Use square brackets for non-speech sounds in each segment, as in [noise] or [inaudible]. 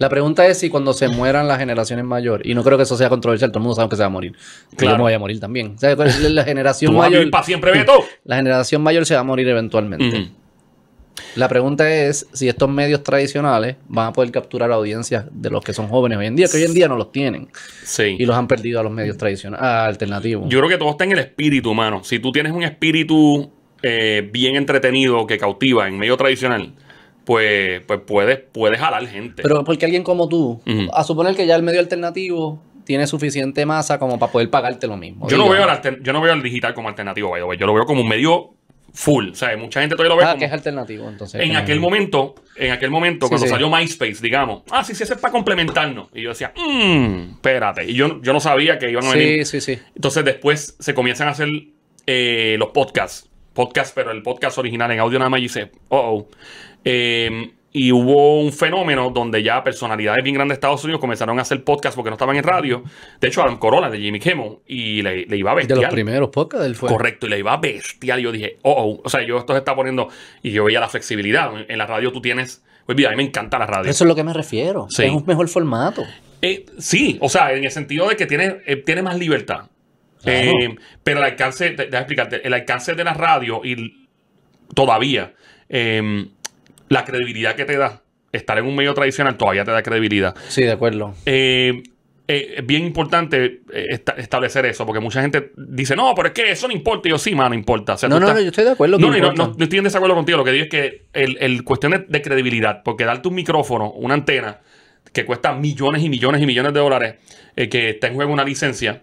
La pregunta es si cuando se mueran las generaciones mayores, y no creo que eso sea controversial, todo el mundo sabe que se va a morir. Claro. Yo voy a morir también. la generación [laughs] mayor. [laughs] La generación mayor se va a morir eventualmente. La pregunta es si estos medios tradicionales van a poder capturar audiencias de los que son jóvenes hoy en día, que hoy en día no los tienen. Sí. Y los han perdido a los medios tradicionales, alternativos. Yo creo que todo está en el espíritu, humano. Si tú tienes un espíritu eh, bien entretenido que cautiva en medio tradicional, pues, pues, puedes, puedes jalar gente. Pero porque alguien como tú, a suponer que ya el medio alternativo tiene suficiente masa como para poder pagarte lo mismo. Yo, no, veo al El yo no veo el digital como alternativo, Yo lo veo como un medio full. O sea, mucha gente todavía lo ve ah, que es alternativo, entonces. En aquel momento, en aquel momento, cuando salió MySpace, digamos, ah, sí, sí, ese es para complementarnos. Y yo decía, mmm, espérate. Y yo, yo no sabía que iban a venir. Sí, sí, sí. Entonces después se comienzan a hacer eh, los podcasts podcast, pero el podcast original en audio nada más dice, oh, oh. y hubo un fenómeno donde ya personalidades bien grandes de Estados Unidos comenzaron a hacer podcast porque no estaban en radio. De hecho, Adam Corolla de Jimmy Kimmel y le, iba a bestial. De los primeros podcasts del fue. Correcto, y le iba a bestial. yo dije, oh, oh. O sea, yo esto se está poniendo. Y yo veía la flexibilidad. En la radio tú tienes. Pues mira, a mí me encanta la radio. Eso es lo que me refiero. Es un mejor formato. Eh, sí, o sea, en el sentido de que tiene eh, más libertad. Eh, pero el alcance, déjame explicarte, el alcance de la radio y todavía em, la credibilidad que te da estar en un medio tradicional todavía te da credibilidad. Sí, de acuerdo. Em, eh, es bien importante eh, establecer eso, porque mucha gente dice, no, pero es que eso no importa. yo, sí, mano, importa. no, no, yo estoy de acuerdo. No, no, no, no, estoy en desacuerdo contigo. Lo que digo es que el, cuestión de, de, credibilidad, porque darte un micrófono, una antena, que cuesta millones y millones y millones de dólares, que está en juego una licencia,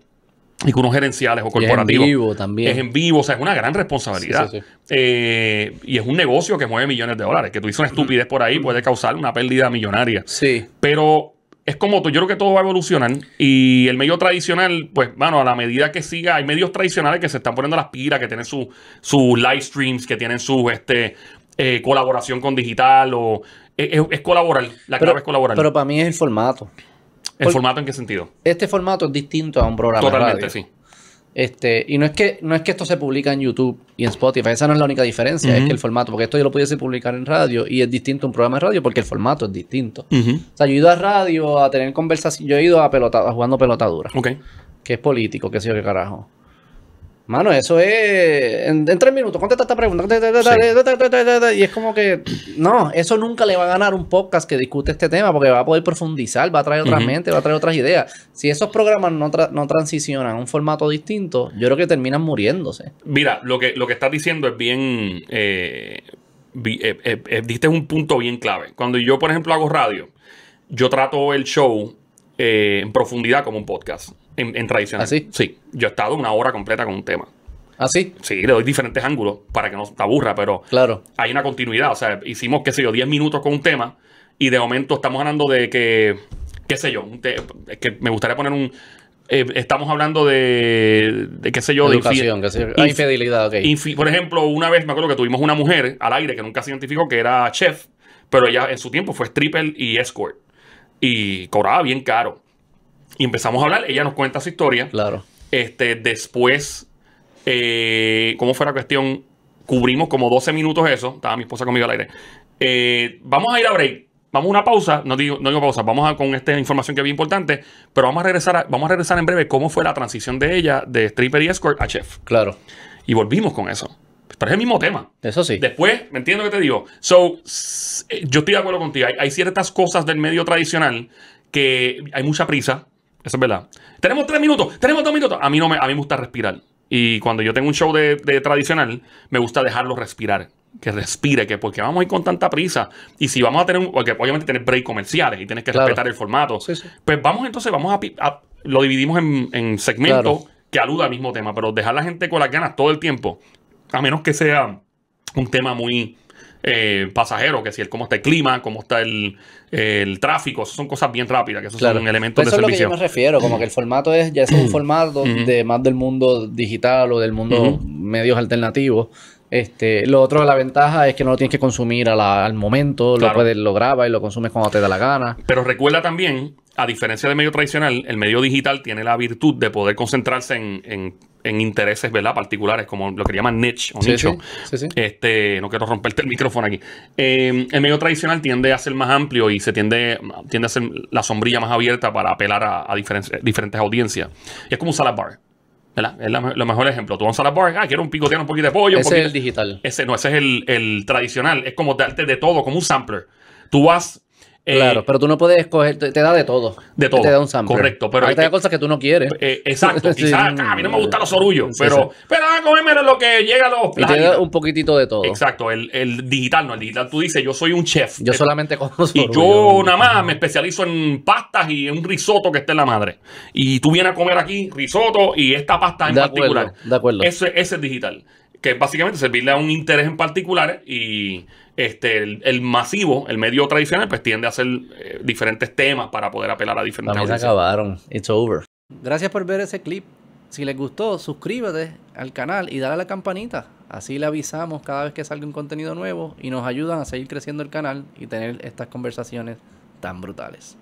y con unos gerenciales o corporativos. es en vivo también. Es en vivo, o sea, es una gran responsabilidad. Eh, y es un negocio que mueve millones de dólares. Que tú dices una estupidez por ahí puede causar una pérdida millonaria. Sí. Pero es como yo creo que todo va a evolucionar. Y el medio tradicional, pues, bueno, a la medida que siga, hay medios tradicionales que se están poniendo las pilas, que tienen sus live streams, que tienen su este, eh, colaboración con digital o. Es, colaborar, la clave es colaborar. Pero para mí es el formato. ¿El formato en qué sentido? Este formato es distinto a un programa. de radio. sí. Este, y no es, que, no es que esto se publica en YouTube y en Spotify, esa no es la única diferencia, es que el formato, porque esto yo lo pudiese publicar en radio y es distinto a un programa de radio porque el formato es distinto. O sea, yo he ido a radio a tener conversaciones, yo he ido a, pelotada jugando pelotadura, okay. que es político, que sé yo qué carajo. Mano, eso es. En, tres minutos, contesta esta pregunta. Y es como que. No, eso nunca le va a ganar un podcast que discute este tema porque va a poder profundizar, va a traer otras mente, mentes, va a traer otras ideas. Si esos programas no, transicionan a un formato distinto, yo creo que terminan muriéndose. Mira, lo que, lo que estás diciendo es bien. Eh, eh, eh, eh un punto bien clave. Cuando yo, por ejemplo, hago radio, yo trato el show en profundidad como un podcast. En, en ¿Así? ¿Ah, sí. Yo he estado una hora completa con un tema. ¿Ah, sí? Sí, le doy diferentes ángulos para que no te aburra, pero claro. hay una continuidad. O sea, hicimos, qué sé yo, 10 minutos con un tema y de momento estamos hablando de que, qué sé yo, que me gustaría poner un... Eh, estamos hablando de, qué sé yo, de infidelidad. Ah, infidelidad, ok. por ejemplo, una vez me acuerdo que tuvimos una mujer al aire que nunca se identificó, que era chef, pero ella en su tiempo fue stripper y escort y cobraba bien caro. Y empezamos a hablar, ella nos cuenta su historia. Claro. Este, después, eh, ¿cómo fue la cuestión? Cubrimos como 12 minutos eso. Estaba mi esposa conmigo al aire. Eh, vamos a ir a break. Vamos a una pausa. No digo, no pausa. Vamos a, con esta información que es bien importante. Pero vamos a regresar vamos a regresar en breve cómo fue la transición de ella de stripper y escort a chef. Claro. Y volvimos con eso. Pero es el mismo tema. Eso sí. Después, ¿me entiendo que te digo? So, eh, yo estoy de acuerdo contigo. hay ciertas cosas del medio tradicional que hay mucha prisa eso es verdad. Tenemos tres minutos, tenemos dos minutos. A mí, no me, a mí me gusta respirar. Y cuando yo tengo un show de, tradicional, me gusta dejarlo respirar que respire, que porque vamos a ir con tanta prisa. Y si vamos a tener, porque obviamente tener break comerciales y tienes que respetar el formato. Pues vamos entonces, vamos a, lo dividimos en, en segmentos que aluda al mismo tema, pero dejar a la gente con las ganas todo el tiempo, a menos que sea un tema muy eh, pasajero que si el cómo está el clima, cómo está el, tráfico, eso son cosas bien rápidas, que eso son elementos pues eso es lo que yo me refiero, como que el formato es, ya es un formato de más del mundo digital o del mundo medios alternativos. Este, lo otro, de la ventaja es que no lo tienes que consumir al momento, lo puedes, lo grabas y lo consumes cuando te da la gana. Pero recuerda también, a diferencia del medio tradicional, el medio digital tiene la virtud de poder concentrarse en en intereses, ¿verdad? Particulares, como lo que llaman niche o nicho. este, no quiero romperte el micrófono aquí. Eh, el medio tradicional tiende a ser más amplio y se tiende, tiende a ser la sombrilla más abierta para apelar a, diferentes audiencias. es como un salad bar. Es lo mejor ejemplo. Tú vas a salad bar, ah, quiero un picotear un poquito de pollo. Ese es el digital. Ese no, ese es el, el tradicional. Es como darte de todo, como un sampler. Tú vas eh, claro, pero tú no puedes escoger, te, da de todo. De todo. Te da un sample. Correcto, pero. hay te cosas que tú no quieres. Eh, exacto, quizás [laughs] a mí no me gustan los orullos, pero, pero a ah, comerme lo que llega a los. Y te da un poquitito de todo. Exacto, el, digital, no, el digital tú dices, yo soy un chef. Yo eh, solamente como Y yo nada más me especializo en pastas y en un risotto que esté en la madre. Y tú vienes a comer aquí risotto y esta pasta en particular. de acuerdo. Ese, ese es digital que es básicamente servirle a un interés en particular y este, el, masivo, el medio tradicional, pues tiende a hacer eh, diferentes temas para poder apelar a diferentes También se acabaron. It's over. Gracias por ver ese clip. Si les gustó, suscríbete al canal y dale a la campanita. Así le avisamos cada vez que salga un contenido nuevo y nos ayudan a seguir creciendo el canal y tener estas conversaciones tan brutales.